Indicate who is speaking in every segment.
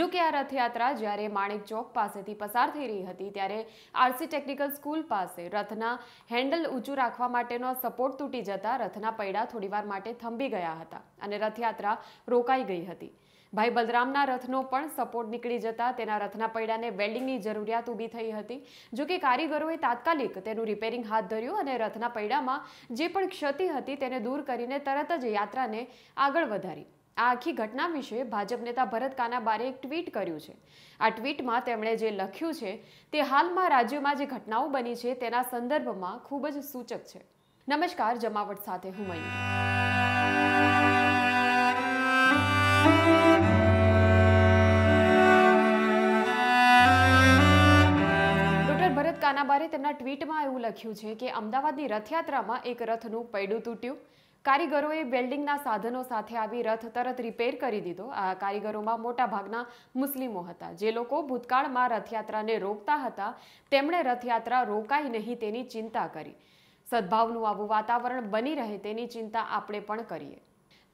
Speaker 1: જો કે આ રથયાત્રા જ્યારે માણેક ચોક પાસેથી પસાર થઈ રહી હતી ત્યારે આરસી ટેકનિકલ સ્કૂલ પાસે રથના હેન્ડલ ઊંચું રાખવા માટેનો સપોર્ટ તૂટી જતા રથના પૈડા થોડીવાર માટે થંભી ગયા હતા અને રથયાત્રા રોકાઈ ગઈ હતી ભાઈ બલરામના રથનો પણ સપોર્ટ નીકળી જતા તેના રથના પૈડાને વેલ્ડિંગની જરૂરિયાત ઊભી થઈ હતી જોકે કારીગરોએ તાત્કાલિક તેનું રિપેરિંગ હાથ ધર્યું અને રથના પૈડામાં જે પણ ક્ષતિ હતી તેને દૂર કરીને તરત જ યાત્રાને આગળ વધારી આ આખી ઘટના વિશે ભાજપ નેતા ભરત કાનાબારે એક ટ્વીટ કર્યું છે આ ટ્વીટમાં તેમણે જે લખ્યું છે તે હાલમાં રાજ્યમાં જે ઘટનાઓ બની છે તેના સંદર્ભમાં ખૂબ જ સૂચક છે નમસ્કાર જમાવટ સાથે હું મયુર કાનાબારે તેમના ટ્વીટમાં એવું લખ્યું છે કે અમદાવાદની રથયાત્રામાં એક રથનું પૈડું તૂટ્યું કારીગરોએ વેલ્ડિંગના સાધનો સાથે આવી રથ તરત રિપેર કરી દીધો આ કારીગરોમાં મોટાભાગના મુસ્લિમો હતા જે લોકો ભૂતકાળમાં રથયાત્રાને રોકતા હતા તેમણે રથયાત્રા રોકાય નહીં તેની ચિંતા કરી સદભાવનું આવું વાતાવરણ બની રહે તેની ચિંતા આપણે પણ કરીએ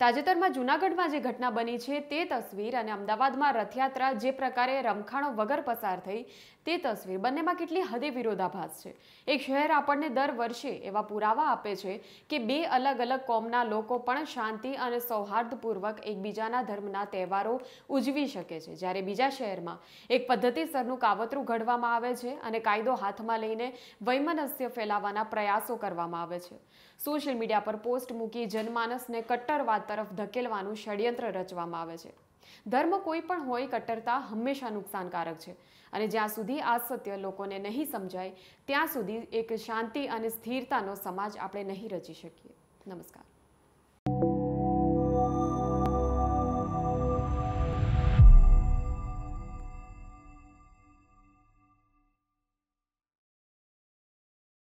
Speaker 1: તાજેતરમાં જૂનાગઢમાં જે ઘટના બની છે તે તસવીર અને અમદાવાદમાં રથયાત્રા જે પ્રકારે રમખાણો વગર પસાર થઈ તે તસવીર બંનેમાં કેટલી હદે વિરોધાભાસ છે એક શહેર આપણને દર વર્ષે એવા પુરાવા આપે છે કે બે અલગ અલગ કોમના લોકો પણ શાંતિ અને સૌહાર્દપૂર્વક એકબીજાના ધર્મના તહેવારો ઉજવી શકે છે જ્યારે બીજા શહેરમાં એક પદ્ધતિસરનું કાવતરું ઘડવામાં આવે છે અને કાયદો હાથમાં લઈને વૈમનસ્ય ફેલાવવાના પ્રયાસો કરવામાં આવે છે સોશિયલ મીડિયા પર પોસ્ટ મૂકી જનમાનસને કટ્ટરવાદ તરફ ધકેલવાનું ષડયંત્ર રચવામાં આવે છે ધર્મ કોઈ પણ હોય કટ્ટરતા હંમેશા નુકસાનકારક છે અને જ્યાં સુધી આ સત્ય લોકોને નહીં સમજાય ત્યાં સુધી એક શાંતિ અને સ્થિરતાનો સમાજ આપણે નહીં રચી શકીએ નમસ્કાર